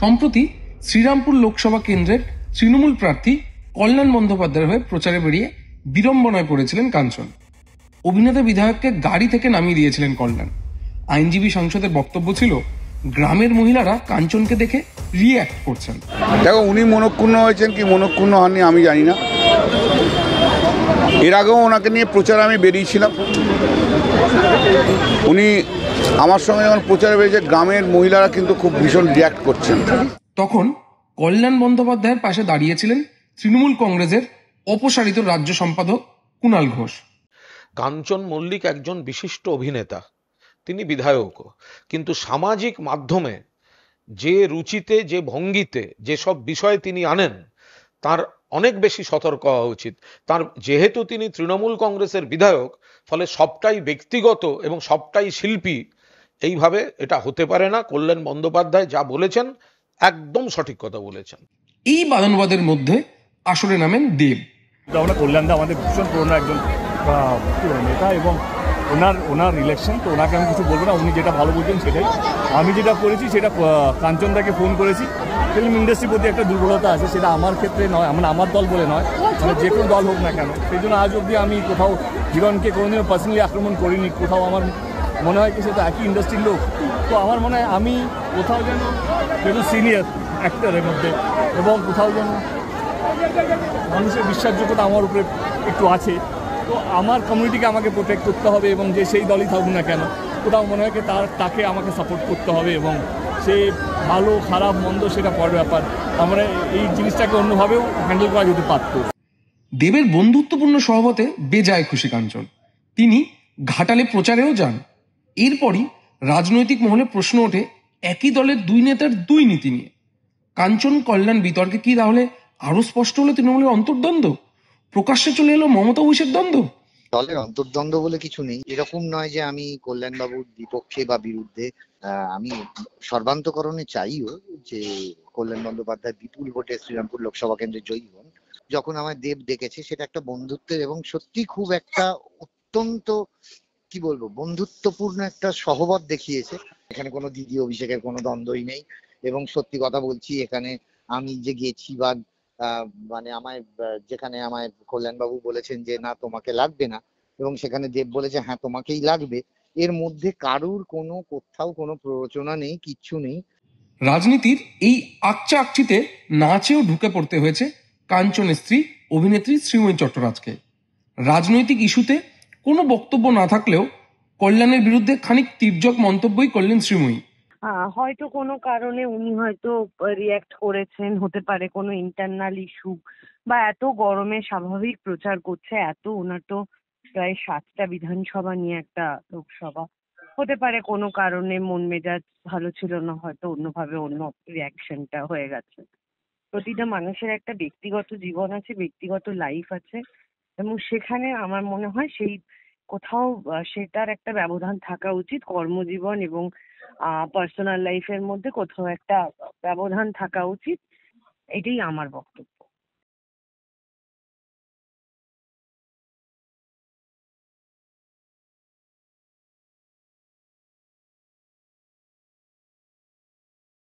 সম্প্রতি শ্রীরামপুর লোকসভা কেন্দ্রের তৃণমূল প্রার্থী কল্যাণ বন্দ্যোপাধ্যায়ের হয়ে প্রচারে বেরিয়ে বিড়ম্বনায় পড়েছিলেন কাঞ্চন অভিনেতা বিধায়ককে গাড়ি থেকে নামিয়ে দিয়েছিলেন কল্যাণ আইনজীবী সংসদের বক্তব্য ছিল গ্রামের মহিলারা কাঞ্চনকে দেখে রিয়্যাক্ট করছেন দেখো উনি মনক্ষুণ্ণ হয়েছেন কি মনক্ষুণ্ণ হননি আমি জানি না এর আগেও ওনাকে নিয়ে প্রচার আমি বেরিয়েছিলাম উনি আমার সঙ্গে যখন প্রচারে বেরিয়েছে গ্রামের মহিলারা কিন্তু খুব ভীষণ রিয়াক্ট করছেন তখন কল্যাণ বন্দ্যোপাধ্যায়ের পাশে দাঁড়িয়েছিলেন তৃণমূল কংগ্রেসের অপসারিত রাজ্য সম্পাদক কুণাল ঘোষ কাঞ্চন মল্লিক একজন বিশিষ্ট অভিনেতা তিনি বিধায়ক কিন্তু সামাজিক মাধ্যমে যে রুচিতে যে ভঙ্গিতে যেসব বিষয় তিনি আনেন তার অনেক বেশি সতর্ক হওয়া উচিত তার যেহেতু তিনি তৃণমূল কংগ্রেসের বিধায়ক ফলে সবটাই ব্যক্তিগত এবং সবটাই শিল্পী এইভাবে এটা হতে পারে না কল্যাণ বন্দ্যোপাধ্যায় যা বলেছেন একদম সঠিক কথা বলেছেন এই বাদনবাদের মধ্যে আসলে নামেন দেব আমরা কল্যাণ দা আমাদের ভীষণ পুরোনো একজন নেতা এবং ওনার ওনার ইলেকশন তো ওনাকে আমি কিছু বলবো না উনি যেটা ভালো বলছেন সেটাই আমি যেটা করেছি সেটা দাকে ফোন করেছি ফিল্ম ইন্ডাস্ট্রির প্রতি একটা দুর্বলতা আছে সেটা আমার ক্ষেত্রে নয় মানে আমার দল বলে নয় মানে যে কোনো দল হোক না কেন সেই জন্য আজ অবধি আমি কোথাও হিরণকে কোনোদিনও পার্সোনালি আক্রমণ করিনি কোথাও আমার মনে হয় কি সেটা একই ইন্ডাস্ট্রির লোক তো আমার মনে হয় আমি কোথাও যেন একটু সিনিয়র অ্যাক্টারের মধ্যে এবং কোথাও যেন মানুষের বিশ্বাসযোগ্যতা আমার উপরে একটু আছে তো আমার কমিউনিটিকে আমাকে প্রোটেক্ট করতে হবে এবং যে সেই দলই থাকুক না কেন কোথাও মনে হয় তার তাকে আমাকে সাপোর্ট করতে হবে এবং সে ভালো খারাপ মন্দ সেটা পরের ব্যাপার আমরা এই জিনিসটাকে অন্যভাবেও হ্যান্ডেল করা যেতে পারতো দেবের বন্ধুত্বপূর্ণ সহবতে বেজায় খুশি কাঞ্চন তিনি ঘাটালে প্রচারেও যান এরপরই রাজনৈতিক মহলে প্রশ্ন ওঠে একই দলের দুই নেতার দুই নীতি নিয়ে কাঞ্চন কল্যাণ বিতর্কে কি তাহলে আরও স্পষ্ট হলো তৃণমূলের অন্তর্দ্বন্দ্ব প্রকাশ্যে চলে এলো মমতা অভিষেক দ্বন্দ্ব দলের অন্তর্দ্বন্দ্ব বলে কিছু নেই এরকম নয় যে আমি কল্যাণবাবুর বিপক্ষে বা বিরুদ্ধে আমি সর্বান্তকরণে চাইও যে কল্যাণ বন্দ্যোপাধ্যায় বিপুল ভোটে শ্রীরামপুর লোকসভা কেন্দ্রে জয়ী হন যখন আমার দেব ডেকেছে সেটা একটা বন্ধুত্বের এবং সত্যি খুব একটা অত্যন্ত কি বলবো বন্ধুত্বপূর্ণ একটা সহবত দেখিয়েছে এখানে কোনো দিদি অভিষেকের কোনো দ্বন্দ্বই নেই এবং সত্যি কথা বলছি এখানে আমি যে গেছি বা মানে আমায় যেখানে আমায় কল্যাণবাবু বলেছেন যে না তোমাকে লাগবে না এবং সেখানে দেব বলেছে হ্যাঁ তোমাকেই লাগবে এর মধ্যে কারুর কোনো কোথাও কোনো প্ররোচনা নেই কিচ্ছু নেই রাজনীতির এই আকচা আকচিতে নাচেও ঢুকে পড়তে হয়েছে কাঞ্চন স্ত্রী অভিনেত্রী শ্রীময়ী চট্টরাজকে রাজনৈতিক ইস্যুতে কোনো বক্তব্য না থাকলেও কল্যাণের বিরুদ্ধে খানিক তির্যক মন্তব্যই করলেন শ্রীময়ী হয়তো কোনো কারণে উনি হয়তো রিয়্যাক্ট করেছেন হতে পারে কোনো ইন্টারনাল ইস্যু বা এত গরমে স্বাভাবিক প্রচার করছে এত ওনার তো প্রায় সাতটা বিধানসভা নিয়ে একটা লোকসভা হতে পারে কোনো কারণে মন মেজাজ ভালো ছিল না হয়তো অন্যভাবে অন্য রিয়াকশনটা হয়ে গেছে প্রতিটা মানুষের একটা ব্যক্তিগত জীবন আছে ব্যক্তিগত লাইফ আছে এবং সেখানে আমার মনে হয় সেই কোথাও সেটার একটা ব্যবধান থাকা উচিত কর্মজীবন এবং পার্সোনাল লাইফের মধ্যে কোথাও একটা ব্যবধান থাকা উচিত এটাই আমার বক্তব্য